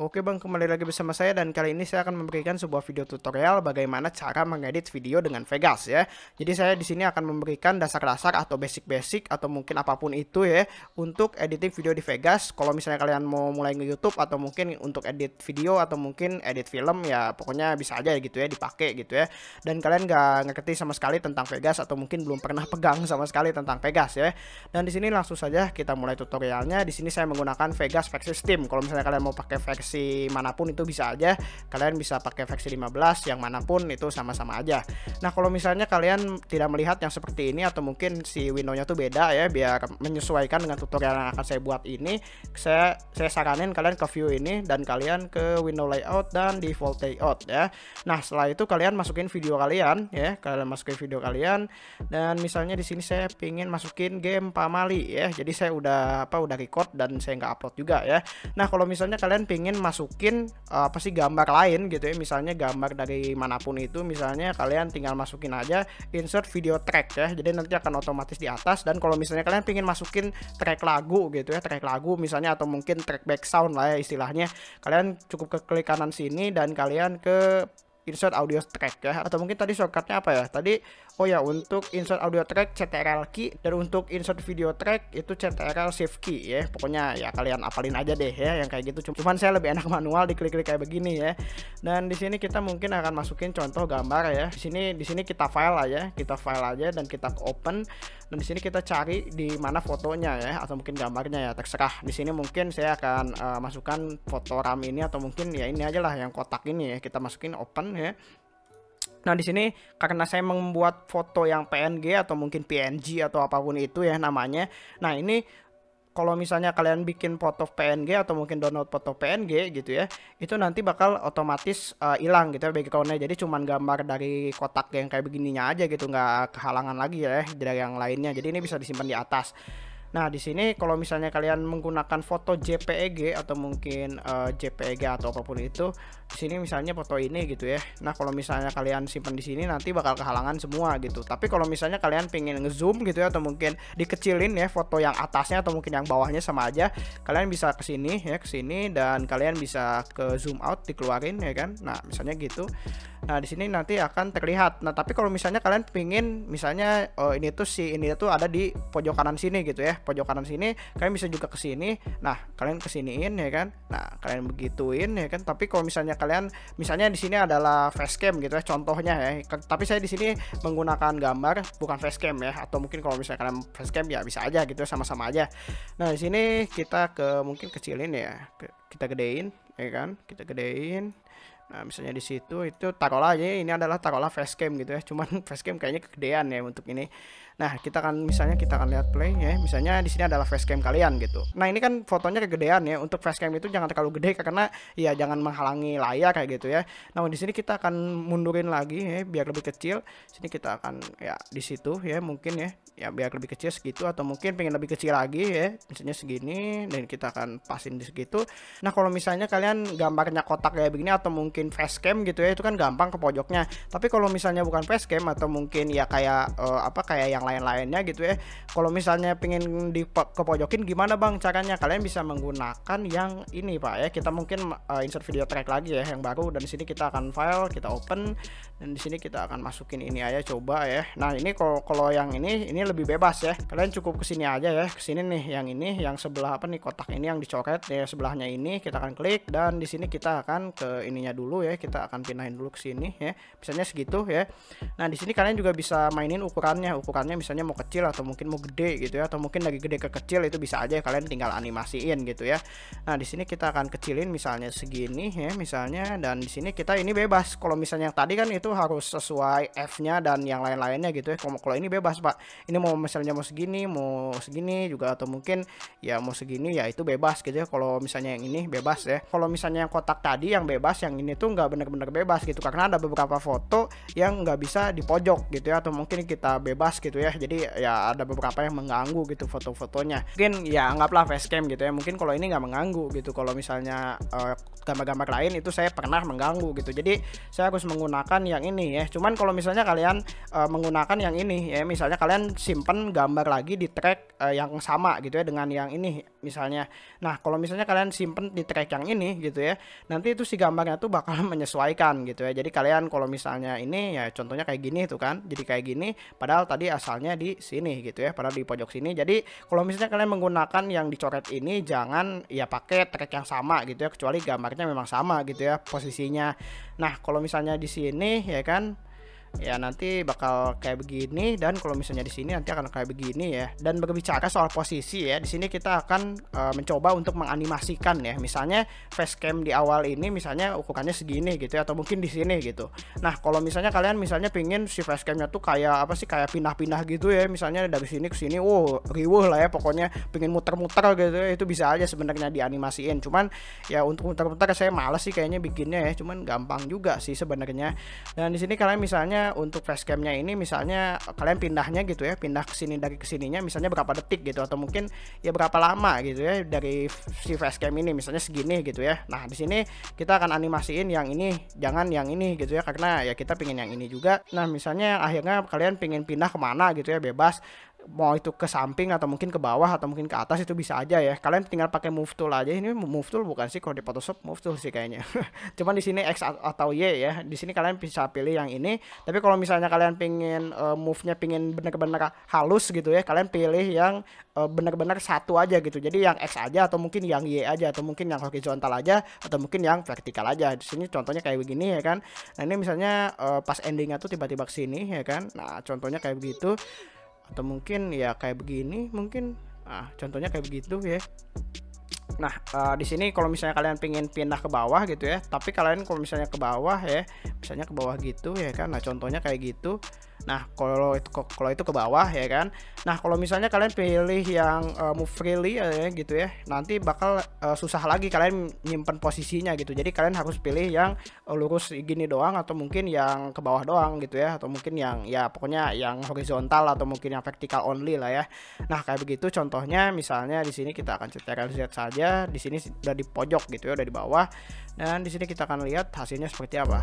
Oke bang, kembali lagi bersama saya dan kali ini saya akan memberikan sebuah video tutorial bagaimana cara mengedit video dengan Vegas ya. Jadi saya di sini akan memberikan dasar-dasar atau basic-basic atau mungkin apapun itu ya untuk editing video di Vegas. Kalau misalnya kalian mau mulai nge YouTube atau mungkin untuk edit video atau mungkin edit film ya pokoknya bisa aja gitu ya dipakai gitu ya. Dan kalian gak ngerti sama sekali tentang Vegas atau mungkin belum pernah pegang sama sekali tentang Vegas ya. Dan di sini langsung saja kita mulai tutorialnya. Di sini saya menggunakan Vegas Flex System. Kalau misalnya kalian mau pakai Vegas versi manapun itu bisa aja kalian bisa pakai versi 15 yang manapun itu sama-sama aja nah kalau misalnya kalian tidak melihat yang seperti ini atau mungkin si windownya tuh beda ya biar menyesuaikan dengan tutorial yang akan saya buat ini saya saya saranin kalian ke view ini dan kalian ke window layout dan default layout ya nah setelah itu kalian masukin video kalian ya kalian masukin video kalian dan misalnya di sini saya pingin masukin game pamali ya jadi saya udah apa udah record dan saya nggak upload juga ya nah kalau misalnya kalian pingin masukin uh, apa sih gambar lain gitu ya misalnya gambar dari manapun itu misalnya kalian tinggal masukin aja insert video track ya jadi nanti akan otomatis di atas dan kalau misalnya kalian pingin masukin track lagu gitu ya track lagu misalnya atau mungkin track back sound lah ya istilahnya kalian cukup ke klik kanan sini dan kalian ke insert audio track ya atau mungkin tadi shortcutnya apa ya tadi oh ya untuk insert audio track CTRL key dan untuk insert video track itu CTRL shift key ya pokoknya ya kalian apalin aja deh ya yang kayak gitu cuman saya lebih enak manual diklik-klik kayak begini ya dan di sini kita mungkin akan masukin contoh gambar ya di sini di sini kita file aja ya. kita file aja dan kita open dan di sini kita cari di mana fotonya ya atau mungkin gambarnya ya terserah di sini mungkin saya akan uh, masukkan foto RAM ini atau mungkin ya ini aja lah yang kotak ini ya kita masukin open ya. Nah di sini karena saya membuat foto yang PNG atau mungkin PNG atau apapun itu ya namanya. Nah ini kalau misalnya kalian bikin foto PNG atau mungkin download foto PNG gitu ya, itu nanti bakal otomatis eh, hilang gitu ya backgroundnya. Jadi cuman gambar dari kotak yang kayak begininya aja gitu, nggak kehalangan lagi ya dari yang lainnya. Jadi ini bisa disimpan di atas. Nah, di sini kalau misalnya kalian menggunakan foto JPEG atau mungkin uh, eh, JPEG atau apapun itu, di sini misalnya foto ini gitu ya. Nah, kalau misalnya kalian simpan di sini nanti bakal kehalangan semua gitu. Tapi kalau misalnya kalian pengen ngezoom gitu ya atau mungkin dikecilin ya foto yang atasnya atau mungkin yang bawahnya sama aja, kalian bisa ke sini ya, ke sini dan kalian bisa ke zoom out dikeluarin ya kan. Nah, misalnya gitu. Nah, di sini nanti akan terlihat. Nah, tapi kalau misalnya kalian pingin misalnya oh, ini tuh si ini tuh ada di pojok kanan sini gitu ya. Pojok kanan sini kalian bisa juga ke sini. Nah, kalian kesiniin ya kan. Nah, kalian begituin ya kan. Tapi kalau misalnya kalian misalnya di sini adalah facecam gitu ya contohnya ya. Tapi saya di sini menggunakan gambar bukan facecam ya atau mungkin kalau misalnya kalian facecam ya bisa aja gitu ya, sama-sama aja. Nah, di sini kita ke mungkin kecilin ya. Kita gedein ya kan. Kita gedein. Nah, misalnya di situ itu taruhlah aja ya, ini adalah taruhlah facecam gitu ya. Cuman facecam kayaknya kegedean ya untuk ini. Nah, kita akan misalnya kita akan lihat play ya. Misalnya di sini adalah facecam kalian gitu. Nah, ini kan fotonya kegedean ya. Untuk facecam itu jangan terlalu gede karena ya jangan menghalangi layar kayak gitu ya. Nah, di sini kita akan mundurin lagi ya biar lebih kecil. Sini kita akan ya di situ ya mungkin ya. Ya biar lebih kecil segitu atau mungkin pengen lebih kecil lagi ya. Misalnya segini dan kita akan pasin di segitu. Nah, kalau misalnya kalian gambarnya kotak kayak begini atau mungkin mungkin facecam gitu ya itu kan gampang ke pojoknya tapi kalau misalnya bukan facecam atau mungkin ya kayak uh, apa kayak yang lain-lainnya gitu ya kalau misalnya pengen di ke pojokin gimana bang caranya kalian bisa menggunakan yang ini pak ya kita mungkin uh, insert video track lagi ya yang baru dan di sini kita akan file kita open dan di sini kita akan masukin ini aja coba ya nah ini kalau kalau yang ini ini lebih bebas ya kalian cukup kesini aja ya kesini nih yang ini yang sebelah apa nih kotak ini yang dicoret ya sebelahnya ini kita akan klik dan di sini kita akan ke ininya dulu dulu ya kita akan pindahin dulu ke sini ya misalnya segitu ya nah di sini kalian juga bisa mainin ukurannya ukurannya misalnya mau kecil atau mungkin mau gede gitu ya atau mungkin lagi gede ke kecil itu bisa aja kalian tinggal animasiin gitu ya nah di sini kita akan kecilin misalnya segini ya misalnya dan di sini kita ini bebas kalau misalnya yang tadi kan itu harus sesuai F-nya dan yang lain-lainnya gitu ya kalau kalau ini bebas pak ini mau misalnya mau segini mau segini juga atau mungkin ya mau segini ya itu bebas gitu ya kalau misalnya yang ini bebas ya kalau misalnya yang kotak tadi yang bebas yang ini itu nggak benar-benar bebas gitu karena ada beberapa foto yang nggak bisa di pojok gitu ya atau mungkin kita bebas gitu ya jadi ya ada beberapa yang mengganggu gitu foto-fotonya mungkin ya anggaplah facecam gitu ya mungkin kalau ini nggak mengganggu gitu kalau misalnya gambar eh, gambar-gambar lain itu saya pernah mengganggu gitu jadi saya harus menggunakan yang ini ya cuman kalau misalnya kalian uh, menggunakan yang ini ya misalnya kalian simpen gambar lagi di track uh, yang sama gitu ya dengan yang ini misalnya nah kalau misalnya kalian simpen di track yang ini gitu ya nanti itu si gambarnya tuh bakal bakal menyesuaikan gitu ya. Jadi kalian kalau misalnya ini ya contohnya kayak gini tuh kan. Jadi kayak gini padahal tadi asalnya di sini gitu ya, padahal di pojok sini. Jadi kalau misalnya kalian menggunakan yang dicoret ini jangan ya pakai track yang sama gitu ya kecuali gambarnya memang sama gitu ya posisinya. Nah, kalau misalnya di sini ya kan ya nanti bakal kayak begini dan kalau misalnya di sini nanti akan kayak begini ya dan berbicara soal posisi ya di sini kita akan uh, mencoba untuk menganimasikan ya misalnya facecam di awal ini misalnya ukurannya segini gitu ya, atau mungkin di sini gitu nah kalau misalnya kalian misalnya pingin si facecamnya tuh kayak apa sih kayak pindah-pindah gitu ya misalnya dari sini ke sini wow riuh lah ya pokoknya pingin muter-muter gitu ya itu bisa aja sebenarnya dianimasiin cuman ya untuk muter-muter saya males sih kayaknya bikinnya ya cuman gampang juga sih sebenarnya dan di sini kalian misalnya untuk facecamnya ini misalnya kalian pindahnya gitu ya pindah ke sini dari kesininya misalnya berapa detik gitu atau mungkin ya berapa lama gitu ya dari si facecam ini misalnya segini gitu ya nah di sini kita akan animasiin yang ini jangan yang ini gitu ya karena ya kita pingin yang ini juga nah misalnya akhirnya kalian pingin pindah kemana gitu ya bebas mau itu ke samping atau mungkin ke bawah atau mungkin ke atas itu bisa aja ya. Kalian tinggal pakai move tool aja. Ini move tool bukan sih kalau di Photoshop move tool sih kayaknya. Cuman di sini X atau Y ya. Di sini kalian bisa pilih yang ini. Tapi kalau misalnya kalian pingin uh, move-nya pingin benar-benar halus gitu ya, kalian pilih yang uh, eh, benar-benar satu aja gitu. Jadi yang X aja atau mungkin yang Y aja atau mungkin yang horizontal aja atau mungkin yang vertikal aja. Di sini contohnya kayak begini ya kan. Nah, ini misalnya uh, pas endingnya tuh tiba-tiba ke sini ya kan. Nah, contohnya kayak begitu atau mungkin ya kayak begini mungkin ah contohnya kayak begitu ya Nah, uh, di sini kalau misalnya kalian pingin pindah ke bawah gitu ya, tapi kalian kalau misalnya ke bawah ya, misalnya ke bawah gitu ya kan. Nah, contohnya kayak gitu. Nah, kalau itu kalau itu ke bawah ya kan. Nah, kalau misalnya kalian pilih yang uh, move freely ya, ya gitu ya, nanti bakal uh, susah lagi kalian nyimpen posisinya gitu. Jadi kalian harus pilih yang eh, lurus gini doang atau mungkin yang ke bawah doang gitu ya atau mungkin yang ya pokoknya yang horizontal atau mungkin yang vertical only lah ya. Nah, kayak begitu contohnya misalnya di sini kita akan lihat saja, di sini udah di pojok gitu ya, udah di bawah. Dan di sini kita akan lihat hasilnya seperti apa.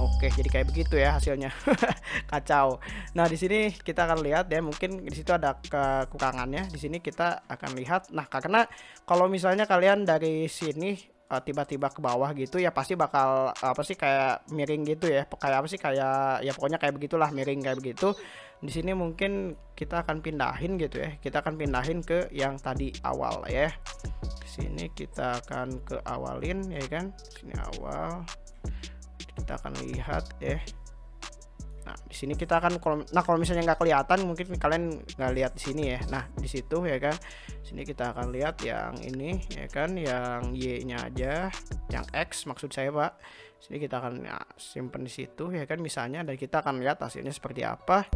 Oke, jadi kayak begitu ya hasilnya. Kacau. Nah, di sini kita akan lihat ya, mungkin di situ ada kekurangannya. Di sini kita akan lihat. Nah, karena kalau misalnya kalian dari sini eh, tiba-tiba ke bawah gitu ya pasti bakal apa sih kayak miring gitu ya kayak apa sih kayak ya pokoknya kayak begitulah miring kayak begitu di sini mungkin kita akan pindahin gitu ya kita akan pindahin ke yang tadi awal ya sini kita akan ke awalin ya kan sini awal kita akan lihat deh nah di sini kita akan nah kalau misalnya nggak kelihatan mungkin kalian nggak lihat di sini ya nah di situ ya kan sini kita akan lihat yang ini ya kan yang y nya aja yang x maksud saya pak sini kita akan ya, simpen di situ ya kan misalnya dan kita akan lihat hasilnya seperti apa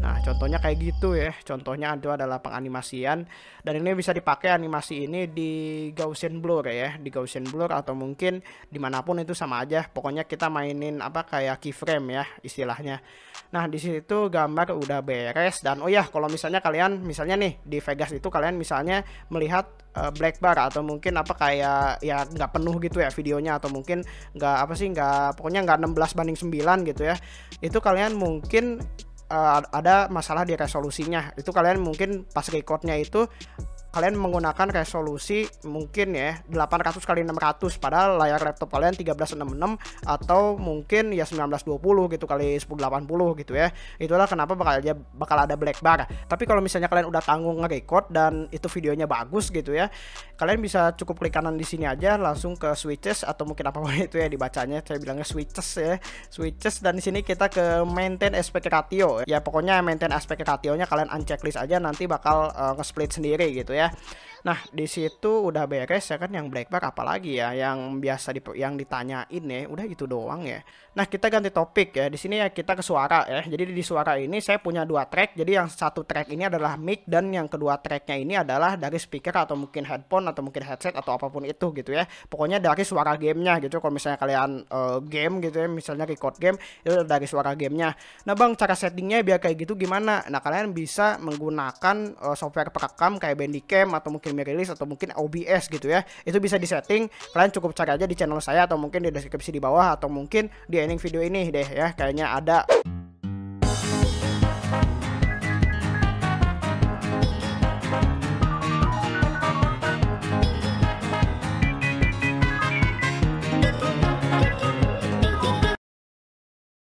Nah, contohnya kayak gitu ya. Contohnya itu adalah penganimasian dan ini bisa dipakai animasi ini di Gaussian blur ya, di Gaussian blur atau mungkin dimanapun itu sama aja. Pokoknya kita mainin apa kayak keyframe ya istilahnya. Nah, di situ gambar udah beres dan oh ya, kalau misalnya kalian misalnya nih di Vegas itu kalian misalnya melihat uh, black bar atau mungkin apa kayak ya nggak penuh gitu ya videonya atau mungkin nggak apa sih nggak pokoknya nggak 16 banding 9 gitu ya. Itu kalian mungkin uh, ada masalah di resolusinya itu kalian mungkin pas recordnya itu kalian menggunakan resolusi mungkin ya 800 kali 600 padahal layar laptop kalian 1366 atau mungkin ya 1920 gitu kali 1080 gitu ya itulah kenapa bakal aja bakal ada black bar tapi kalau misalnya kalian udah tanggung nge-record dan itu videonya bagus gitu ya kalian bisa cukup klik kanan di sini aja langsung ke switches atau mungkin apa apapun itu ya dibacanya saya bilangnya switches ya switches dan di sini kita ke maintain aspect ratio ya pokoknya maintain aspect ratio nya kalian unchecklist aja nanti bakal uh, nge-split sendiri gitu ya yeah Nah, di situ udah beres ya kan yang black bar apalagi ya yang biasa di yang ditanyain ya, udah itu doang ya. Nah, kita ganti topik ya. Di sini ya kita ke suara ya. Jadi di suara ini saya punya dua track. Jadi yang satu track ini adalah mic dan yang kedua tracknya ini adalah dari speaker atau mungkin headphone atau mungkin headset atau apapun itu gitu ya. Pokoknya dari suara gamenya gitu. Kalau misalnya kalian uh, game gitu ya, misalnya record game itu dari suara gamenya. Nah, Bang, cara settingnya biar kayak gitu gimana? Nah, kalian bisa menggunakan uh, software perekam kayak Bandicam atau mungkin Premiere Release atau mungkin OBS gitu ya itu bisa disetting kalian cukup cari aja di channel saya atau mungkin di deskripsi di bawah atau mungkin di ending video ini deh ya kayaknya ada